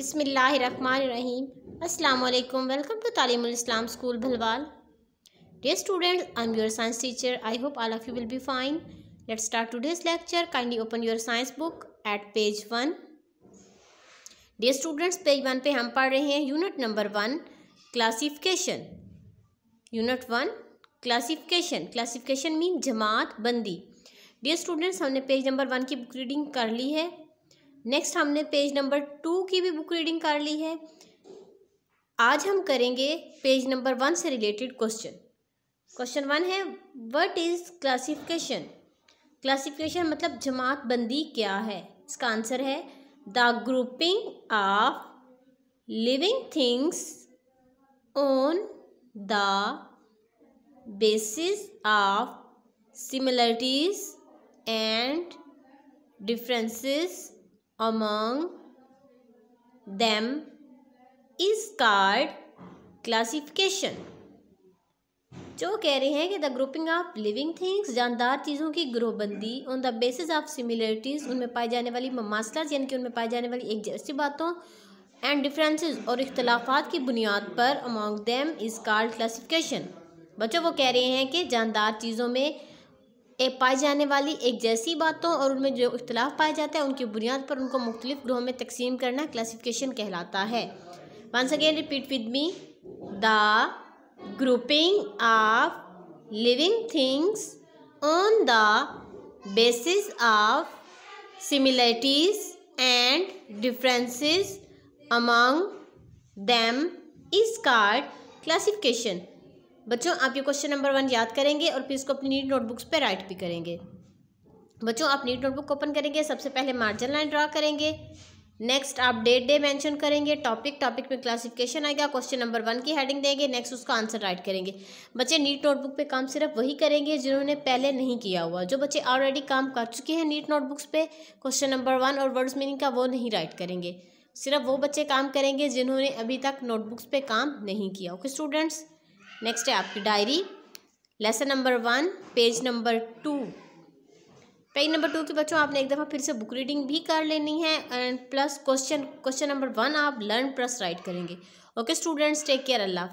बिसमीम अल्लाम welcome to Taleem school Bhalwal dear students I am your science teacher I hope all of you will be fine let start today's lecture kindly open your science book at page one dear students page one पे हम पढ़ रहे हैं unit number one classification unit one classification classification mean जमात बंदी dear students हमने page number one की book reading कर ली है नेक्स्ट हमने पेज नंबर टू की भी बुक रीडिंग कर ली है आज हम करेंगे पेज नंबर वन से रिलेटेड क्वेश्चन क्वेश्चन वन है व्हाट इज़ क्लासिफिकेशन क्लासिफिकेशन मतलब जमात बंदी क्या है इसका आंसर है the grouping of living things on the basis of similarities and differences among them is called classification. जो कह रहे हैं कि the grouping of living things जानदार चीज़ों की ग्रोहबंदी on the basis of similarities उनमें पाई जाने वाली ममासलाज यानी कि उनमें पाई जाने वाली एक जैसी बातों एंड डिफरेंसेस और इख्लाफा की बुनियाद पर among them is called classification बच्चों वो कह रहे हैं कि जानदार चीज़ों में पाई जाने वाली एक जैसी बातों और उनमें जो इख्तलाफ पाया जाता है उनकी बुनियाद पर उनको मुख्तलिफ ग्रोहों में तकसीम करना क्लासीफिकेशन कहलाता है once again repeat with me the grouping of living things on the base of similarities and differences among them is called classification बच्चों आप ये क्वेश्चन नंबर वन याद करेंगे और फिर इसको अपनी नीट नोटबुक्स पे राइट भी करेंगे बच्चों आप नीट नोटबुक ओपन करेंगे सबसे पहले मार्जिन लाइन ड्रा करेंगे नेक्स्ट आप डेट डे मेंशन करेंगे टॉपिक टॉपिक में क्लासिफिकेशन आएगा क्वेश्चन नंबर वन की हेडिंग देंगे नेक्स्ट उसका आंसर राइट करेंगे बच्चे नीट नोटबुक पे काम सिर्फ वही करेंगे जिन्होंने पहले नहीं किया हुआ जो बच्चे ऑलरेडी काम कर चुके हैं नीट नोटबुक्स पे क्वेश्चन नंबर वन और वर्ड्स मीनिंग का वो नहीं राइट करेंगे सिर्फ वो बच्चे काम करेंगे जिन्होंने अभी तक नोटबुक्स पर काम नहीं किया ओके स्टूडेंट्स नेक्स्ट है आपकी diary lesson number one page number two page number two के बच्चों आपने एक दफ़ा फिर से बुक रीडिंग भी कर लेनी है and plus question question number one आप लर्न प्लस राइट करेंगे ओके स्टूडेंट्स टेक केयर अल्लाह